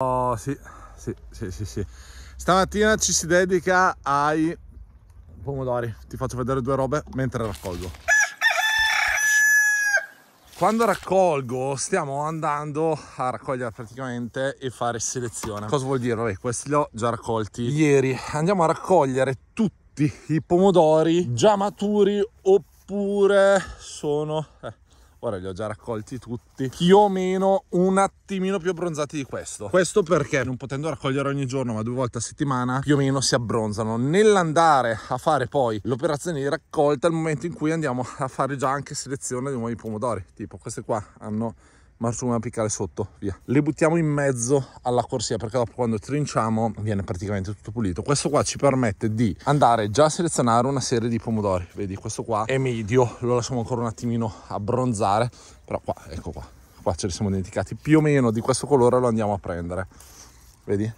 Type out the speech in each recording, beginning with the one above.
Oh, sì, sì, sì, sì, sì. Stamattina ci si dedica ai pomodori. Ti faccio vedere due robe mentre raccolgo. Quando raccolgo stiamo andando a raccogliere praticamente e fare selezione. Cosa vuol dire? Vabbè, questi li ho già raccolti ieri. Andiamo a raccogliere tutti i pomodori già maturi oppure sono... Eh ora li ho già raccolti tutti più o meno un attimino più abbronzati di questo questo perché non potendo raccogliere ogni giorno ma due volte a settimana più o meno si abbronzano nell'andare a fare poi l'operazione di raccolta Al momento in cui andiamo a fare già anche selezione di nuovi pomodori tipo queste qua hanno marciume apicale sotto, via. Le buttiamo in mezzo alla corsia perché dopo quando trinciamo viene praticamente tutto pulito. Questo qua ci permette di andare già a selezionare una serie di pomodori. Vedi, questo qua è medio, lo lasciamo ancora un attimino abbronzare, però qua, ecco qua, qua ce li siamo dimenticati. Più o meno di questo colore lo andiamo a prendere, vedi?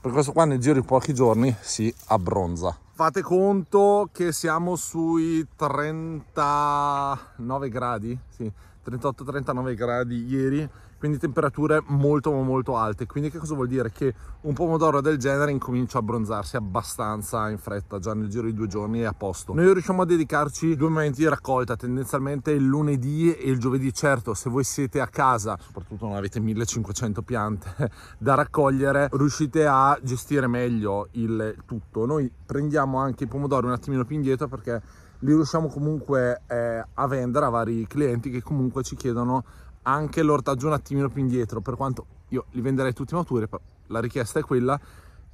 Per questo qua nel giro di pochi giorni si abbronza. Fate conto che siamo sui 39 gradi, sì, 38-39 gradi ieri, quindi temperature molto molto alte. Quindi che cosa vuol dire? Che un pomodoro del genere incomincia a bronzarsi abbastanza in fretta, già nel giro di due giorni è a posto. Noi riusciamo a dedicarci due momenti di raccolta, tendenzialmente il lunedì e il giovedì. Certo, se voi siete a casa, soprattutto non avete 1500 piante da raccogliere, riuscite a gestire meglio il tutto. Noi prendiamo anche i pomodori un attimino più indietro perché li riusciamo comunque eh, a vendere a vari clienti che comunque ci chiedono anche l'ortaggio un attimino più indietro, per quanto io li venderei tutti maturi, la richiesta è quella.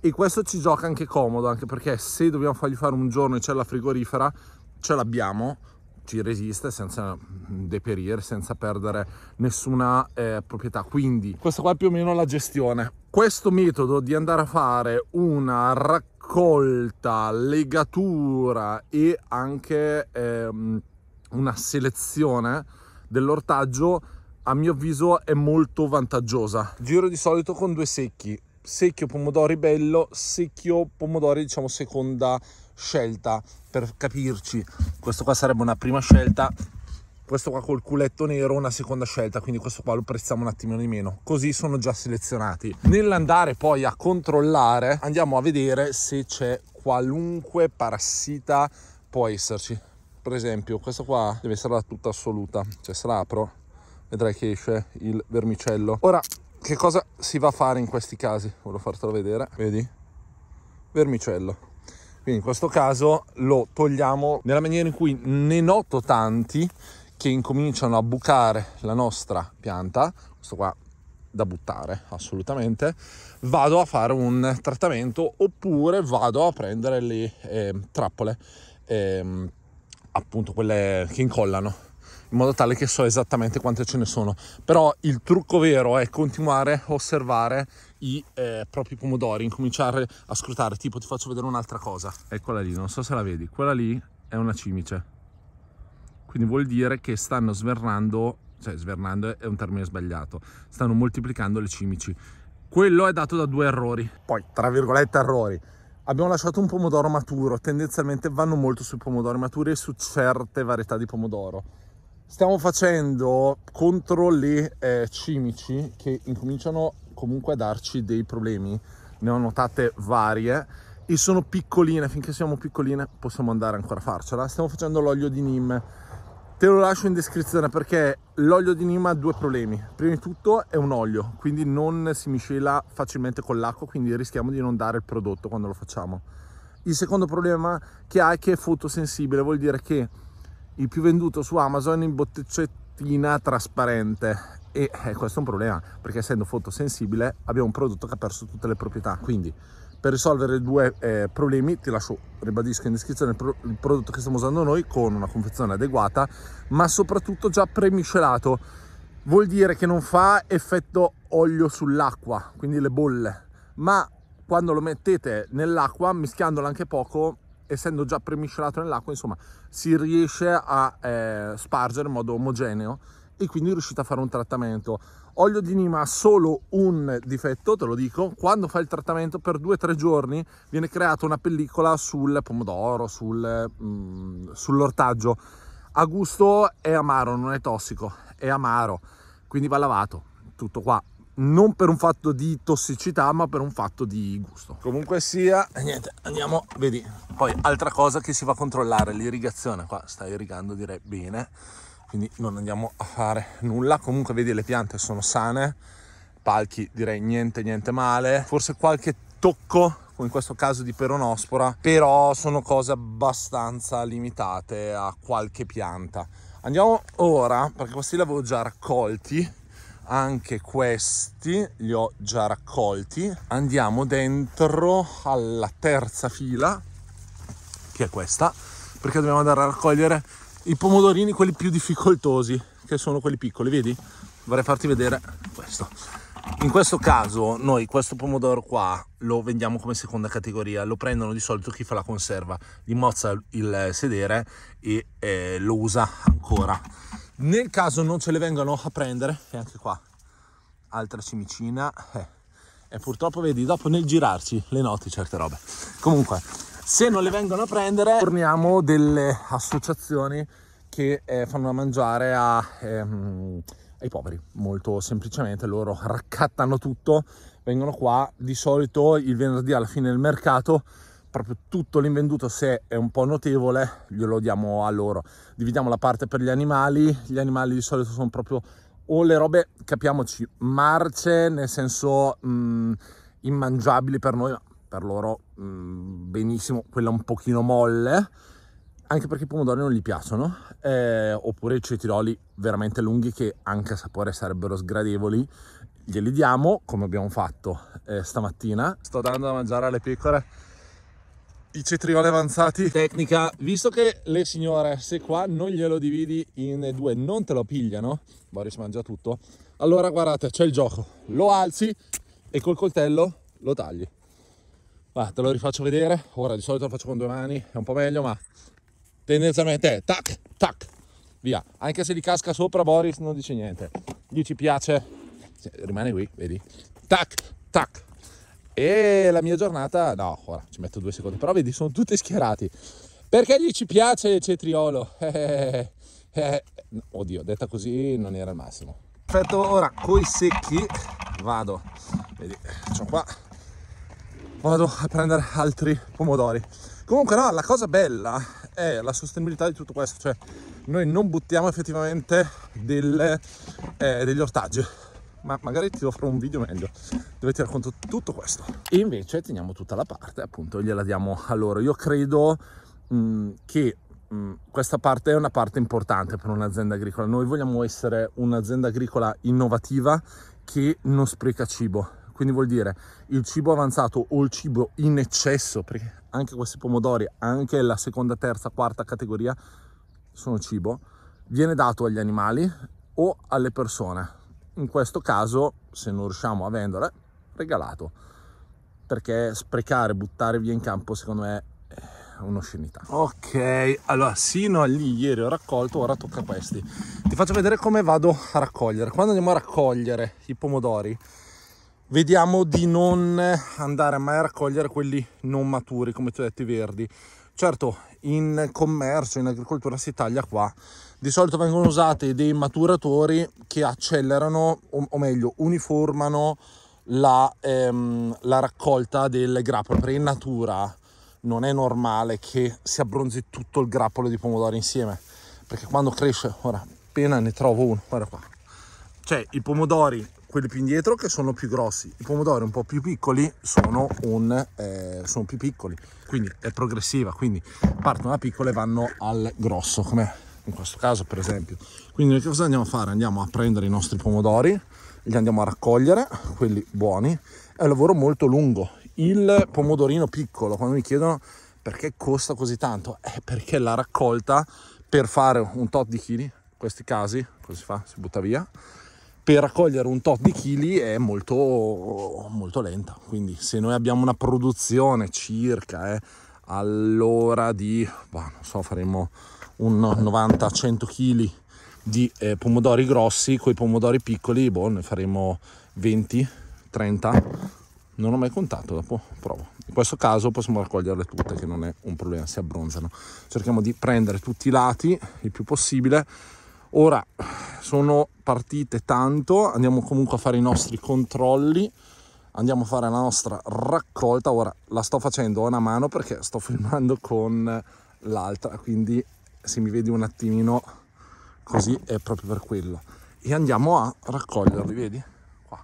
E questo ci gioca anche comodo, anche perché se dobbiamo fargli fare un giorno e c'è la frigorifera, ce l'abbiamo, ci resiste senza deperire, senza perdere nessuna eh, proprietà. Quindi questa qua è più o meno la gestione. Questo metodo di andare a fare una raccolta raccolta, legatura e anche ehm, una selezione dell'ortaggio a mio avviso è molto vantaggiosa. Giro di solito con due secchi, secchio pomodori bello, secchio pomodori diciamo seconda scelta per capirci. Questo qua sarebbe una prima scelta, questo qua col culetto nero una seconda scelta quindi questo qua lo prezziamo un attimino di meno così sono già selezionati nell'andare poi a controllare andiamo a vedere se c'è qualunque parassita può esserci per esempio questa qua deve essere la tutta assoluta cioè se la apro vedrai che esce il vermicello ora che cosa si va a fare in questi casi volevo fartelo vedere vedi vermicello quindi in questo caso lo togliamo nella maniera in cui ne noto tanti che incominciano a bucare la nostra pianta, questo qua da buttare assolutamente, vado a fare un trattamento oppure vado a prendere le eh, trappole, eh, appunto quelle che incollano in modo tale che so esattamente quante ce ne sono. Però il trucco vero è continuare a osservare i eh, propri pomodori, incominciare a scrutare. Tipo, ti faccio vedere un'altra cosa. Eccola lì, non so se la vedi. Quella lì è una cimice quindi vuol dire che stanno svernando, cioè svernando è un termine sbagliato, stanno moltiplicando le cimici. Quello è dato da due errori. Poi, tra virgolette, errori. Abbiamo lasciato un pomodoro maturo, tendenzialmente vanno molto sui pomodori maturi e su certe varietà di pomodoro. Stiamo facendo controlli eh, cimici che incominciano comunque a darci dei problemi. Ne ho notate varie e sono piccoline, finché siamo piccoline possiamo andare ancora a farcela. Stiamo facendo l'olio di Nim Te lo lascio in descrizione perché l'olio di Nima ha due problemi. Prima di tutto è un olio, quindi non si miscela facilmente con l'acqua, quindi rischiamo di non dare il prodotto quando lo facciamo. Il secondo problema che ha è che è fotosensibile, vuol dire che il più venduto su Amazon è in botticettina trasparente e eh, questo è un problema perché essendo fotosensibile abbiamo un prodotto che ha perso tutte le proprietà, quindi per risolvere due eh, problemi ti lascio ribadisco in descrizione il, pro il, prodotto che stiamo usando noi con una confezione adeguata ma soprattutto già premiscelato vuol dire che non fa effetto olio sull'acqua quindi le bolle ma quando lo mettete nell'acqua mischiandolo anche poco essendo già premiscelato nell'acqua insomma si riesce a eh, spargere in modo omogeneo e quindi riuscite a fare un trattamento Olio di Nima ha solo un difetto, te lo dico, quando fa il trattamento per 2-3 giorni viene creata una pellicola sul pomodoro, sul, mm, sull'ortaggio. A gusto è amaro, non è tossico, è amaro, quindi va lavato, tutto qua. Non per un fatto di tossicità, ma per un fatto di gusto. Comunque sia, niente, andiamo, vedi. Poi, altra cosa che si va a controllare, l'irrigazione. Qua sta irrigando direi bene quindi non andiamo a fare nulla comunque vedi le piante sono sane palchi direi niente niente male forse qualche tocco come in questo caso di peronospora però sono cose abbastanza limitate a qualche pianta andiamo ora perché questi li avevo già raccolti anche questi li ho già raccolti andiamo dentro alla terza fila che è questa perché dobbiamo andare a raccogliere i pomodorini quelli più difficoltosi che sono quelli piccoli vedi vorrei farti vedere questo in questo caso noi questo pomodoro qua lo vendiamo come seconda categoria, lo prendono di solito chi fa la conserva, gli mozza il sedere e eh, lo usa ancora. Nel caso non ce le vengano a prendere, e anche qua, altra cimicina, eh. e purtroppo vedi dopo nel girarci le noti certe robe. Comunque, se non le vengono a prendere torniamo delle associazioni che eh, fanno da mangiare a, ehm, ai poveri molto semplicemente loro raccattano tutto vengono qua di solito il venerdì alla fine del mercato proprio tutto l'invenduto se è un po' notevole glielo diamo a loro dividiamo la parte per gli animali gli animali di solito sono proprio o le robe capiamoci marce nel senso mh, mm, immangiabili per noi per loro mh, benissimo, quella un pochino molle, anche perché i pomodori non gli piacciono, eh, oppure i cetiroli veramente lunghi che anche a sapore sarebbero sgradevoli, glieli diamo come abbiamo fatto eh, stamattina. Sto dando da mangiare alle pecore i cetrioli avanzati. Tecnica, visto che le signore, se qua non glielo dividi in due, non te lo pigliano, Boris mangia tutto, allora guardate, c'è il gioco, lo alzi e col coltello lo tagli. Va, te lo rifaccio vedere. Ora di solito lo faccio con due mani, è un po' meglio, ma tendenzialmente è tac, tac, via. Anche se li casca sopra Boris non dice niente. Gli ci piace, rimane qui, vedi. Tac, tac. E la mia giornata, no, ora ci metto due secondi, però vedi, sono tutti schierati. Perché gli ci piace il cetriolo? Eh, eh, eh, oddio, detta così non era il massimo. Perfetto, ora coi secchi vado. Vedi, eh, c'ho qua vado a prendere altri pomodori comunque no la cosa bella è la sostenibilità di tutto questo cioè noi non buttiamo effettivamente delle, eh, degli ortaggi ma magari ti offro un video meglio dove ti racconto tutto questo e invece teniamo tutta la parte appunto gliela diamo a loro io credo mh, mm, che mm, questa parte è una parte importante per un'azienda agricola noi vogliamo essere un'azienda agricola innovativa che non spreca cibo quindi vuol dire il cibo avanzato o il cibo in eccesso, perché anche questi pomodori, anche la seconda, terza, quarta categoria sono cibo, viene dato agli animali o alle persone. In questo caso, se non riusciamo a vendere, regalato, perché sprecare, buttare via in campo, secondo me è un'oscenità. Ok, allora sino a lì ieri ho raccolto, ora tocca a questi. Ti faccio vedere come vado a raccogliere. Quando andiamo a raccogliere i pomodori, vediamo di non andare mai a raccogliere quelli non maturi, come ti ho detto, i verdi. Certo, in commercio, in agricoltura si taglia qua. Di solito vengono usati dei maturatori che accelerano, o, meglio, uniformano la, ehm, la raccolta del grappolo, perché in natura non è normale che si abbronzi tutto il grappolo di pomodoro insieme, perché quando cresce, ora appena ne trovo uno, guarda qua, cioè i pomodori quelli più indietro che sono più grossi, i pomodori un po' più piccoli sono, un, eh, sono più piccoli, quindi è progressiva, quindi partono da piccole e vanno al grosso, come in questo caso per esempio. Quindi noi che cosa andiamo a fare? Andiamo a prendere i nostri pomodori, li andiamo a raccogliere, quelli buoni, è un lavoro molto lungo. Il pomodorino piccolo, quando mi chiedono perché costa così tanto, è perché la raccolta per fare un tot di chili, in questi casi, così fa, si butta via, per raccogliere un tot di chili è molto, molto lenta. Quindi se noi abbiamo una produzione circa eh, all'ora di, bah, non so, faremo un 90-100 kg di eh, pomodori grossi, con i pomodori piccoli, boh, ne faremo 20, 30, non ho mai contato, dopo provo. In questo caso possiamo raccoglierle tutte, che non è un problema, si abbronzano. Cerchiamo di prendere tutti i lati il più possibile ora sono partite tanto andiamo comunque a fare i nostri controlli andiamo a fare la nostra raccolta ora la sto facendo a una mano perché sto filmando con l'altra quindi se mi vedi un attimino così è proprio per quello e andiamo a raccoglierli vedi qua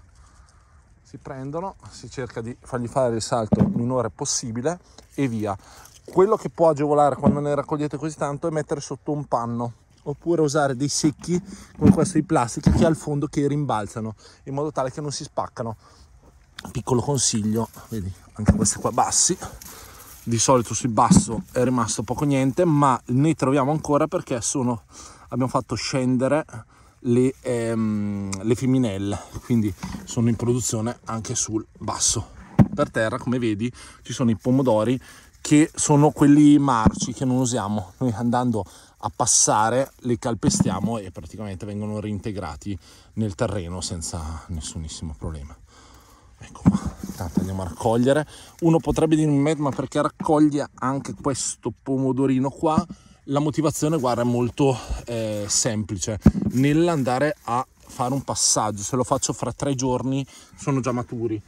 si prendono si cerca di fargli fare il salto minore possibile e via quello che può agevolare quando ne raccogliete così tanto è mettere sotto un panno oppure usare dei secchi come questo di plastica che al fondo che rimbalzano in modo tale che non si spaccano piccolo consiglio vedi anche questi qua bassi di solito sul basso è rimasto poco niente ma ne troviamo ancora perché sono abbiamo fatto scendere le, ehm, le femminelle quindi sono in produzione anche sul basso per terra come vedi ci sono i pomodori che sono quelli marci che non usiamo noi andando a passare, li calpestiamo e praticamente vengono reintegrati nel terreno senza nessunissimo problema. Ecco qua, intanto andiamo a raccogliere. Uno potrebbe dirmi, ma perché raccoglie anche questo pomodorino qua? La motivazione, guarda, è molto eh, semplice. Nell'andare a fare un passaggio, se lo faccio fra tre giorni sono già maturi.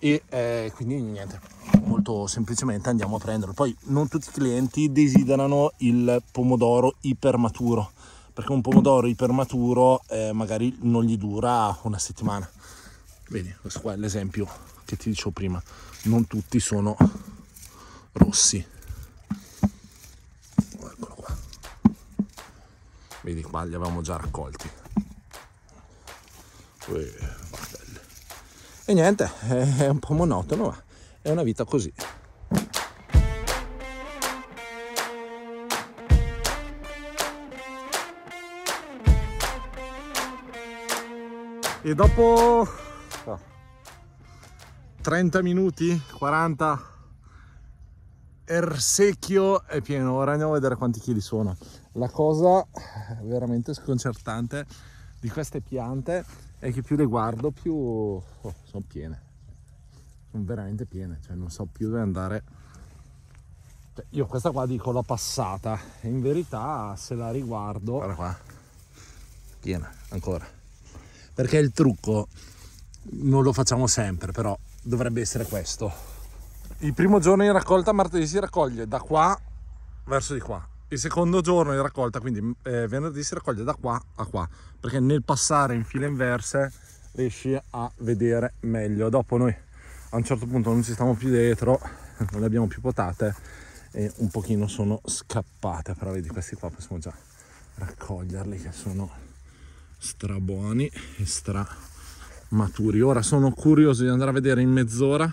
E eh, quindi niente, quanto semplicemente andiamo a prenderlo. Poi non tutti i clienti desiderano il pomodoro ipermaturo, perché un pomodoro ipermaturo eh, magari non gli dura una settimana. Vedi, questo qua è l'esempio che ti dicevo prima. Non tutti sono rossi. Eccolo qua. Vedi qua li avevamo già raccolti. E, e niente, è un po' monotono, ma è una vita così. E dopo 30 minuti, 40, Ersecchio è pieno. Ora andiamo a vedere quanti chili sono. La cosa veramente sconcertante di queste piante è che più le guardo più oh, sono piene veramente piene, cioè non so più dove andare. Cioè, io questa qua dico l'ho passata, e in verità se la riguardo... Guarda qua, piena ancora. Perché il trucco non lo facciamo sempre, però dovrebbe essere questo. Il primo giorno in raccolta martedì si raccoglie da qua verso di qua. Il secondo giorno in raccolta, quindi eh, venerdì si raccoglie da qua a qua, perché nel passare in file inverse riesci a vedere meglio. Dopo noi a un certo punto non ci stavamo più dietro, non le abbiamo più potate e un pochino sono scappate, però vedi questi qua possiamo già raccoglierli che sono stra buoni e stra maturi. Ora sono curioso di andare a vedere in mezz'ora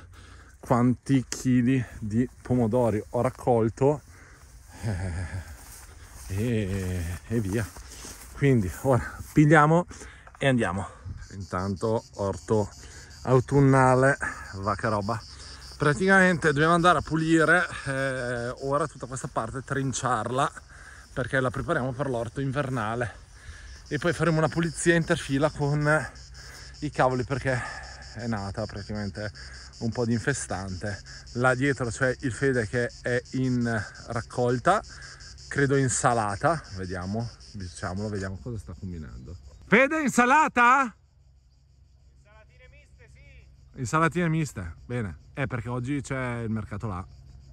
quanti chili di pomodori ho raccolto e, e via. Quindi ora pigliamo e andiamo. Intanto orto autunnale, vacca roba. Praticamente dobbiamo andare a pulire eh, ora tutta questa parte, trinciarla, perché la prepariamo per l'orto invernale. E poi faremo una pulizia interfila con i cavoli perché è nata praticamente un po' di infestante. Là dietro c'è il fede che è in raccolta, credo insalata, vediamo, diciamolo, vediamo cosa sta combinando. Fede insalata? Insalatine miste, bene. Eh, perché oggi c'è il mercato là.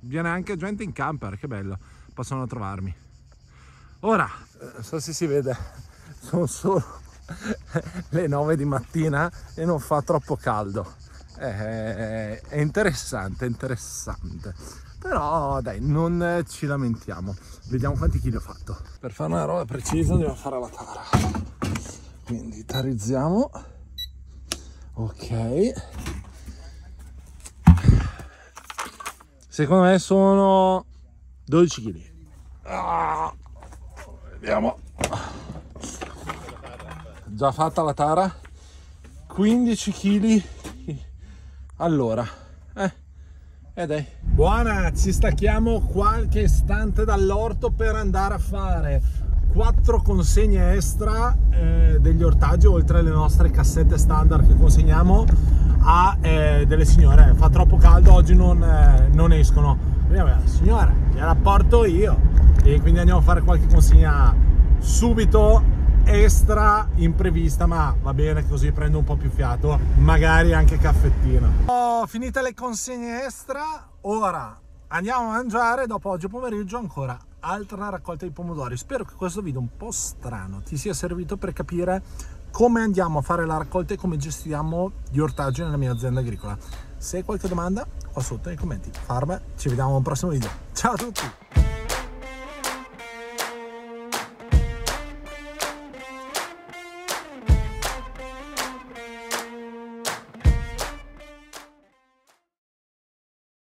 Viene anche gente in camper, che bello. Possono trovarmi. Ora, non eh, so se si vede, sono solo le 9 di mattina e non fa troppo caldo. Eh, eh, è interessante, interessante. Però dai, non ci lamentiamo. Vediamo quanti chili ho fatto. Per fare una roba precisa dobbiamo fare la tara. Quindi tarizziamo ok secondo me sono 12 kg ah, vediamo già fatta la tara 15 kg allora eh, eh dai buona ci stacchiamo qualche istante dall'orto per andare a fare quattro consegne extra eh, degli ortaggi oltre alle nostre cassette standard che consegniamo a eh, delle signore fa troppo caldo oggi non, eh, non escono signore vabbè, signora gliela porto io e quindi andiamo a fare qualche consegna subito extra imprevista ma va bene così prendo un po' più fiato magari anche caffettino ho finite le consegne extra ora andiamo a mangiare dopo oggi pomeriggio ancora altra raccolta di pomodori. Spero che questo video un po' strano ti sia servito per capire come andiamo a fare la raccolta e come gestiamo gli ortaggi nella mia azienda agricola. Se hai qualche domanda, qua sotto nei commenti. Farma, ci vediamo al prossimo video. Ciao a tutti!